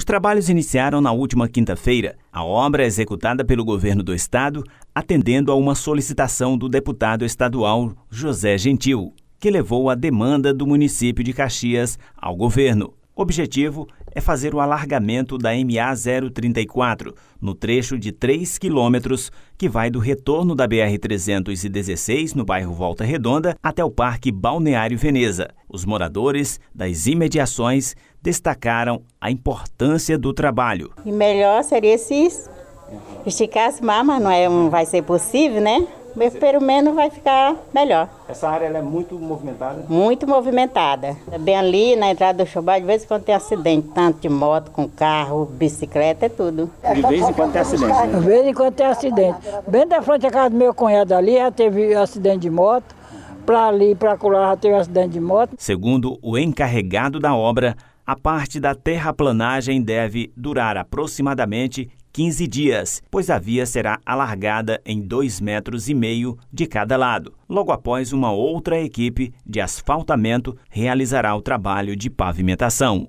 Os trabalhos iniciaram na última quinta-feira. A obra é executada pelo governo do estado, atendendo a uma solicitação do deputado estadual José Gentil, que levou a demanda do município de Caxias ao governo. O objetivo é fazer o alargamento da MA 034 no trecho de 3 quilômetros que vai do retorno da BR 316 no bairro Volta Redonda até o Parque Balneário Veneza. Os moradores das imediações destacaram a importância do trabalho. E melhor seria se esticasse mais, mas não, é, não vai ser possível, né? mas pelo menos vai ficar melhor. Essa área é muito movimentada? Muito movimentada. É bem ali na entrada do Chubá, de vez em quando tem acidente, tanto de moto, com carro, bicicleta, é tudo. De vez em quando tem acidente? Né? De vez em quando tem acidente. Bem da frente da casa do meu cunhado ali, já teve acidente de moto. Para ali, para colar, já teve acidente de moto. Segundo o encarregado da obra, a parte da terraplanagem deve durar aproximadamente 15 dias, pois a via será alargada em 2,5 metros e meio de cada lado. Logo após, uma outra equipe de asfaltamento realizará o trabalho de pavimentação.